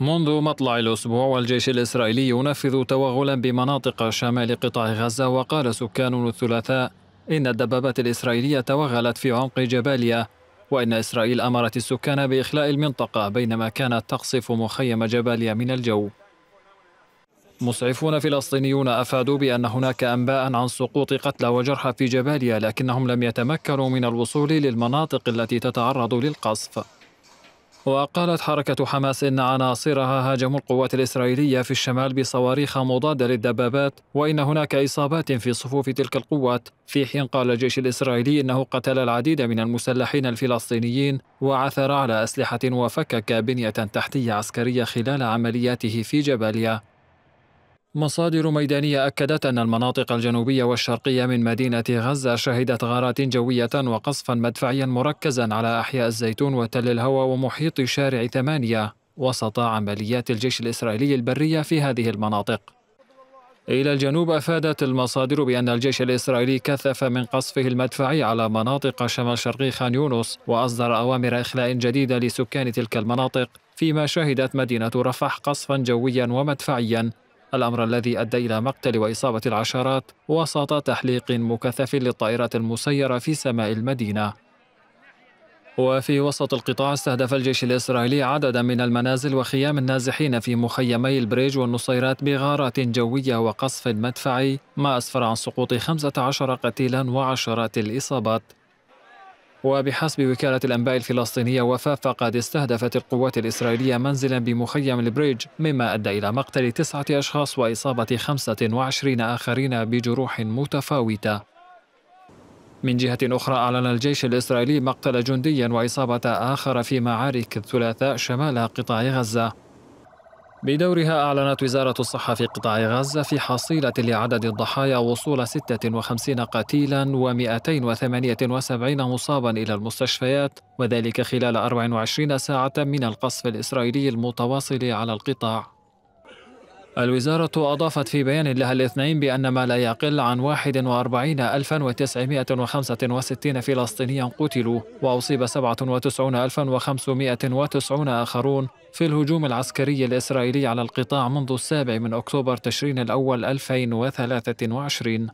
منذ مطلع الأسبوع والجيش الإسرائيلي ينفذ توغلا بمناطق شمال قطاع غزة وقال سكان الثلاثاء إن الدبابات الإسرائيلية توغلت في عمق جباليا وإن إسرائيل أمرت السكان بإخلاء المنطقة بينما كانت تقصف مخيم جباليا من الجو مسعفون فلسطينيون أفادوا بأن هناك أنباء عن سقوط قتلى وجرحى في جباليا لكنهم لم يتمكنوا من الوصول للمناطق التي تتعرض للقصف وقالت حركة حماس إن عناصرها هاجموا القوات الإسرائيلية في الشمال بصواريخ مضادة للدبابات وإن هناك إصابات في صفوف تلك القوات في حين قال الجيش الإسرائيلي إنه قتل العديد من المسلحين الفلسطينيين وعثر على أسلحة وفكك بنية تحتية عسكرية خلال عملياته في جباليا مصادر ميدانية أكدت أن المناطق الجنوبية والشرقية من مدينة غزة شهدت غارات جوية وقصفا مدفعيا مركزا على أحياء الزيتون وتل الهوى ومحيط شارع ثمانية وسط عمليات الجيش الإسرائيلي البرية في هذه المناطق إلى الجنوب أفادت المصادر بأن الجيش الإسرائيلي كثف من قصفه المدفعي على مناطق شمال شرقي خان يونس وأصدر أوامر إخلاء جديدة لسكان تلك المناطق فيما شهدت مدينة رفح قصفا جويا ومدفعيا الأمر الذي أدى إلى مقتل وإصابة العشرات وسط تحليق مكثف للطائرات المسيرة في سماء المدينة وفي وسط القطاع استهدف الجيش الإسرائيلي عددا من المنازل وخيام النازحين في مخيمي البريج والنصيرات بغارات جوية وقصف مدفعي ما أسفر عن سقوط 15 قتيلا وعشرات الإصابات وبحسب وكالة الأنباء الفلسطينية وفاة فقد استهدفت القوات الإسرائيلية منزلا بمخيم البريج مما أدى إلى مقتل تسعة أشخاص وإصابة 25 آخرين بجروح متفاوتة من جهة أخرى أعلن الجيش الإسرائيلي مقتل جندي وإصابة آخر في معارك الثلاثاء شمال قطاع غزة بدورها أعلنت وزارة الصحة في قطاع غزة في حصيلة لعدد الضحايا وصول 56 قتيلا و278 مصابا إلى المستشفيات وذلك خلال 24 ساعة من القصف الإسرائيلي المتواصل على القطاع الوزارة أضافت في بيان لها الاثنين بأن ما لا يقل عن 41965 فلسطينيا قتلوا وأصيب 97590 آخرون في الهجوم العسكري الإسرائيلي على القطاع منذ السابع من أكتوبر تشرين الأول 2023